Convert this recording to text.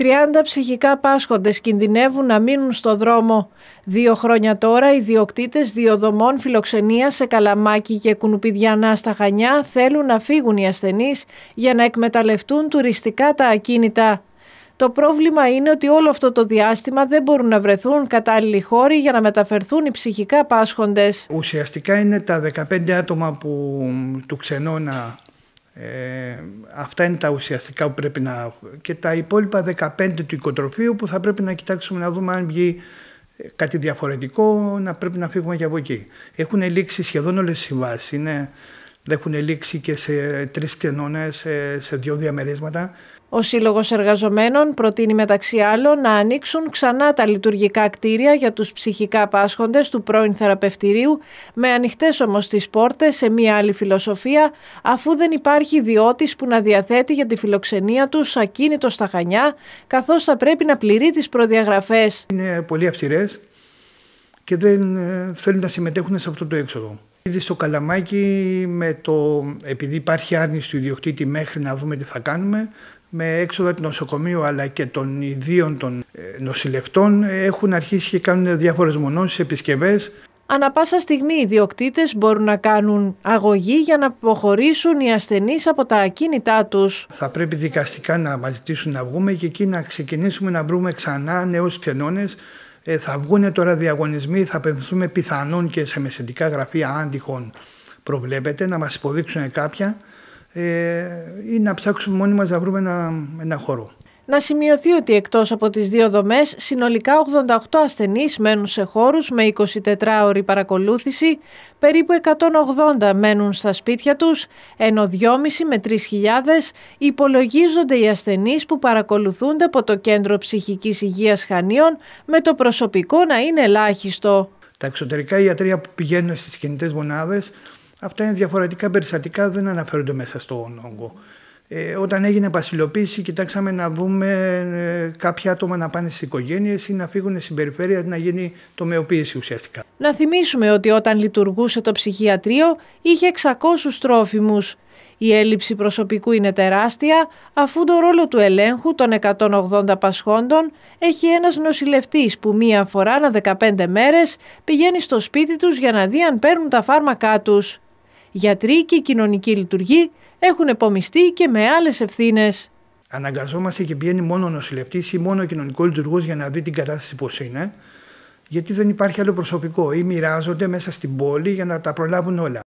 30 ψυχικά πάσχοντες κινδυνεύουν να μείνουν στο δρόμο. Δύο χρόνια τώρα, οι διοκτήτες δύο δομών φιλοξενίας σε Καλαμάκι και Κουνουπιδιανά στα Χανιά θέλουν να φύγουν οι ασθενείς για να εκμεταλλευτούν τουριστικά τα ακίνητα. Το πρόβλημα είναι ότι όλο αυτό το διάστημα δεν μπορούν να βρεθούν κατάλληλοι χώροι για να μεταφερθούν οι ψυχικά πάσχοντες. Ουσιαστικά είναι τα 15 άτομα που του ξενώνα ε, αυτά είναι τα ουσιαστικά που πρέπει να... Και τα υπόλοιπα 15 του οικοτροφείου που θα πρέπει να κοιτάξουμε να δούμε αν βγει ε, κάτι διαφορετικό, να πρέπει να φύγουμε και από εκεί. Έχουν λήξει σχεδόν όλες οι συμβάσεις. Είναι, έχουν λήξει και σε τρεις κενώνες, σε δύο διαμερίσματα. Ο Σύλλογος Εργαζομένων προτείνει μεταξύ άλλων να ανοίξουν ξανά τα λειτουργικά κτίρια για τους ψυχικά πάσχοντες του πρώην θεραπευτηρίου, με ανοιχτές όμως τις πόρτες σε μία άλλη φιλοσοφία, αφού δεν υπάρχει ιδιώτης που να διαθέτει για τη φιλοξενία τους ακίνητος στα Χανιά, καθώς θα πρέπει να πληρεί τις προδιαγραφές. Είναι πολύ αυστηρές και δεν ε, θέλουν να συμμετέχουν σε αυτό το έξοδο. Ήδη στο καλαμάκι, με το, επειδή υπάρχει άρνηση του ιδιοκτήτη μέχρι να δούμε τι θα κάνουμε, με έξοδα του νοσοκομείου αλλά και των ιδίων των ε, νοσηλευτών ε, έχουν αρχίσει και κάνουν διάφορες μονώσεις, επισκευές. Ανα πάσα στιγμή οι διοκτήτες μπορούν να κάνουν αγωγή για να αποχωρήσουν οι ασθενείς από τα ακίνητά τους. Θα πρέπει δικαστικά να μας ζητήσουν να βγούμε και εκεί να ξεκινήσουμε να βρούμε ξανά νέους ξενώνες. Ε, θα βγουν τώρα διαγωνισμοί, θα απευθυνθούμε πιθανόν και σε μεσεντικά γραφεία αν τυχόν προβλέπεται να μας υποδείξουν κάποια. Ε, ή να ψάξουμε μόνοι μας να βρούμε ένα, χώρο. Να σημειωθεί ότι εκτός από τις δύο δομές, συνολικά 88 ασθενείς μένουν σε χώρους με 24 ώρη παρακολούθηση, περίπου 180 μένουν στα σπίτια τους, ενώ 2,5 με 3.000 υπολογίζονται οι ασθενείς που παρακολουθούνται από το Κέντρο Ψυχικής Υγείας Χανίων, με το προσωπικό να είναι ελάχιστο. Τα εξωτερικά ιατρία που πηγαίνουν στις κινητές μονάδες Αυτά είναι διαφορετικά περιστατικά, δεν αναφέρονται μέσα στον όγκο. Ε, όταν έγινε βασιλοποίηση, κοιτάξαμε να δούμε ε, κάποια άτομα να πάνε στις οικογένειες ή να φύγουν στην περιφέρεια να γίνει τομεοποίηση ουσιαστικά. Να θυμίσουμε ότι όταν λειτουργούσε το ψυχιατρίο είχε 600 τρόφιμους. Η έλλειψη προσωπικού είναι τεράστια, αφού το ψυχιατριο ειχε 600 τροφιμου η ελλειψη προσωπικου ειναι τεραστια αφου το ρολο του ελέγχου των 180 πασχόντων έχει ένας νοσηλευτής που μία φορά ανά 15 μέρες πηγαίνει στο σπίτι τους για να δει αν παίρνουν τα φάρμακά τους γιατροί και κοινωνικοί λειτουργοί έχουν επομιστεί και με άλλες ευθύνες. Αναγκαζόμαστε και πηγαίνει μόνο ο νοσηλευτής ή μόνο ο κοινωνικός λειτουργός για να δει την κατάσταση πώς είναι, γιατί δεν υπάρχει άλλο προσωπικό ή μοιράζονται μέσα στην πόλη για να τα προλάβουν όλα.